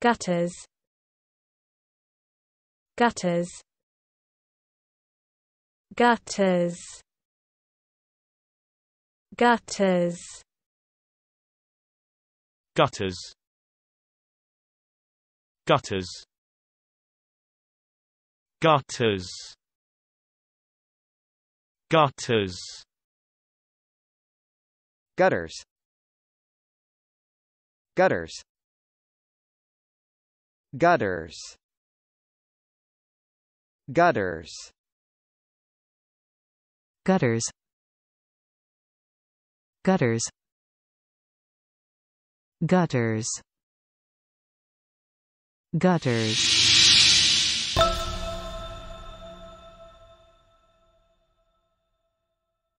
gutters gutters gutters gutters gutters gutters gutters gutters gutters gutters gutters gutters gutters gutters gutters gutters